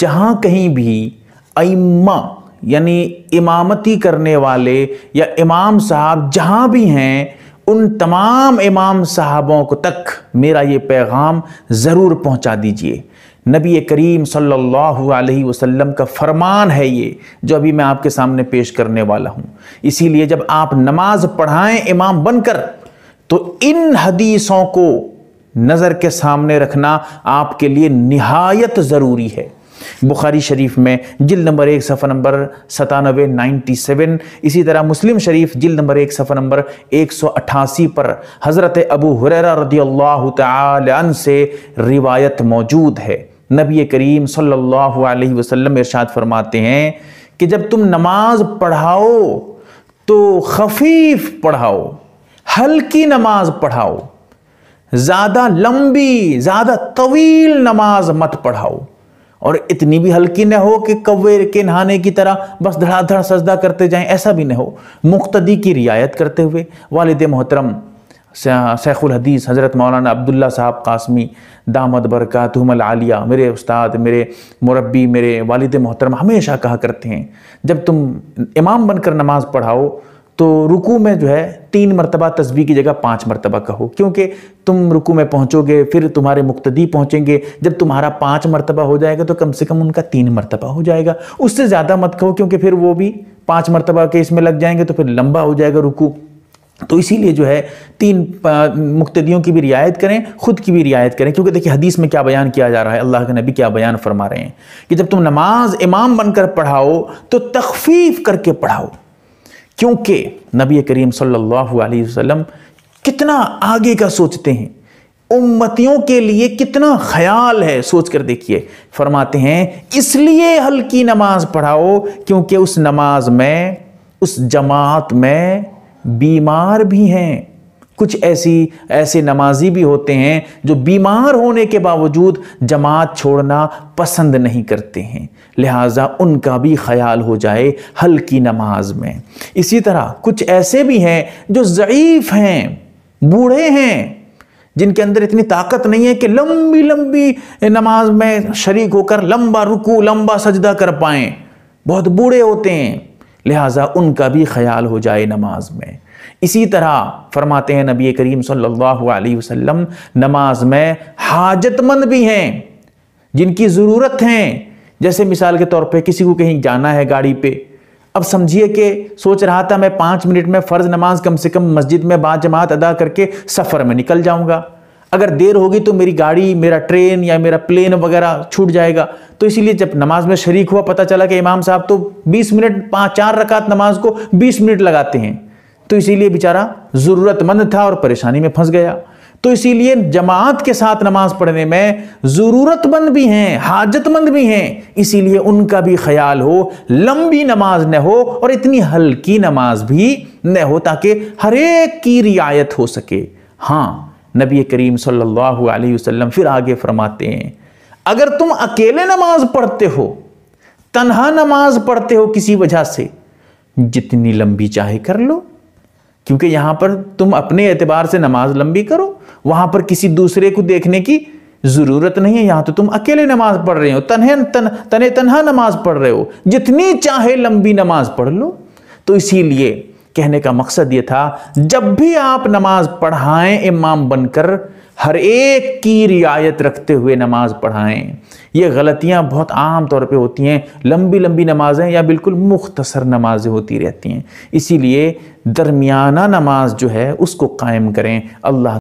जहाँ कहीं भी अम्मा यानी इमामती करने वाले या इमाम साहब जहाँ भी हैं उन तमाम इमाम साहबों को तक मेरा ये पैगाम ज़रूर पहुँचा दीजिए नबी करीम सल्लल्लाहु अलैहि वसल्लम का फरमान है ये जो अभी मैं आपके सामने पेश करने वाला हूँ इसीलिए जब आप नमाज पढ़ाएं इमाम बनकर तो इन हदीसों को नज़र के सामने रखना आपके लिए नहायत ज़रूरी है बुखारी शरीफ में जिल नंबर एक सफर नंबर सतानवे नाइन्टी सेवन इसी तरह मुस्लिम शरीफ जिल नंबर एक सफ़र नंबर एक सौ अट्ठासी पर हज़रत अबू हुररा रदी अल्लाह तन से रिवायत मौजूद है नबी करीम सल्लाम इरशाद फरमाते हैं कि जब तुम नमाज पढ़ाओ तो खफीफ पढ़ाओ हल्की नमाज पढ़ाओ ज़्यादा लंबी ज़्यादा तवील नमाज मत पढ़ाओ और इतनी भी हल्की न हो कि कौवे के नहाने की तरह बस धड़ाधड़ सजदा करते जाएं ऐसा भी न हो मुख्तदी की रियायत करते हुए वालद मोहतरम शेखुल हदीस हज़रत मौलाना अब्दुल्ला साहब कासमी दामद बरक़ा बरकातहमल आलिया मेरे उस्ताद मेरे मुरबी मेरे वालद मोहतरम हमेशा कहा करते हैं जब तुम इमाम बनकर नमाज़ पढ़ाओ तो रुकू में जो है तीन मरतबा तस्वीर की जगह पाँच मरतबा कहो क्योंकि तुम रुकू में पहुँचोगे फिर तुम्हारे मुक्तदी पहुँचेंगे जब तुम्हारा पाँच मरतबा हो जाएगा तो कम से कम उनका तीन मरतबा हो जाएगा उससे ज़्यादा मत कहो क्योंकि फिर वो भी पाँच मरतबा के इसमें लग जाएंगे तो फिर लंबा हो जाएगा रुकू तो इसीलिए जो है तीन मुक्तदियों की भी रियायत करें ख़ुद की भी रियायत करें क्योंकि देखिए हदीस में क्या बयान किया जा रहा है अल्लाह के नबी क्या बयान फरमा रहे हैं कि जब तुम नमाज इमाम बनकर पढ़ाओ तो तखफीफ करके पढ़ाओ क्योंकि नबी करीम सल्लल्लाहु अलैहि वसल्लम कितना आगे का सोचते हैं उम्मतियों के लिए कितना ख्याल है सोच कर देखिए फरमाते हैं इसलिए हल्की नमाज पढ़ाओ क्योंकि उस नमाज में उस जमात में बीमार भी हैं कुछ ऐसी ऐसे नमाजी भी होते हैं जो बीमार होने के बावजूद जमात छोड़ना पसंद नहीं करते हैं लिहाजा उनका भी ख्याल हो जाए हल्की नमाज में इसी तरह कुछ ऐसे भी हैं जो ज़यीफ़ हैं बूढ़े हैं जिनके अंदर इतनी ताकत नहीं है कि लंबी लंबी नमाज में शरीक होकर लंबा रुकू लंबा सजदा कर पाएँ बहुत बूढ़े होते हैं लिहाजा उनका भी ख्याल हो जाए नमाज में इसी तरह फरमाते हैं नबी करीम सल्लल्लाहु अलैहि वसल्लम नमाज में हाजतमंद भी हैं जिनकी ज़रूरत हैं जैसे मिसाल के तौर पे किसी को कहीं जाना है गाड़ी पे अब समझिए कि सोच रहा था मैं पाँच मिनट में फ़र्ज़ नमाज कम से कम मस्जिद में बाद जमात अदा करके सफ़र में निकल जाऊँगा अगर देर होगी तो मेरी गाड़ी मेरा ट्रेन या मेरा प्लेन वगैरह छूट जाएगा तो इसीलिए जब नमाज में शरीक हुआ पता चला कि इमाम साहब तो 20 मिनट पाँच चार रकात नमाज को 20 मिनट लगाते हैं तो इसीलिए बेचारा ज़रूरतमंद था और परेशानी में फंस गया तो इसीलिए जमात के साथ नमाज पढ़ने में ज़रूरतमंद भी हैं हाजतमंद भी हैं इसीलिए उनका भी ख्याल हो लंबी नमाज न हो और इतनी हल्की नमाज भी न हो ताकि हर एक की रियायत हो सके हाँ नबी करीम सल्लल्लाहु अलैहि वसल्लम फिर आगे फरमाते हैं अगर तुम अकेले नमाज पढ़ते हो तनहा नमाज पढ़ते हो किसी वजह से जितनी लंबी चाहे कर लो क्योंकि यहाँ पर तुम अपने एतबार से नमाज लंबी करो वहाँ पर किसी दूसरे को देखने की ज़रूरत नहीं है यहाँ तो तुम अकेले नमाज पढ़ रहे हो तनहे तन तने तनहा नमाज पढ़ रहे हो जितनी चाहे लंबी नमाज पढ़ लो तो इसीलिए कहने का मकसद ये था जब भी आप नमाज पढ़ाएं इमाम बनकर हर एक की रियायत रखते हुए नमाज पढ़ाएं ये गलतियां बहुत आम तौर पे होती हैं लंबी लंबी नमाज़ें या बिल्कुल मुख्तसर नमाज़ें होती रहती हैं इसीलिए दरमियाना नमाज जो है उसको कायम करें अल्लाह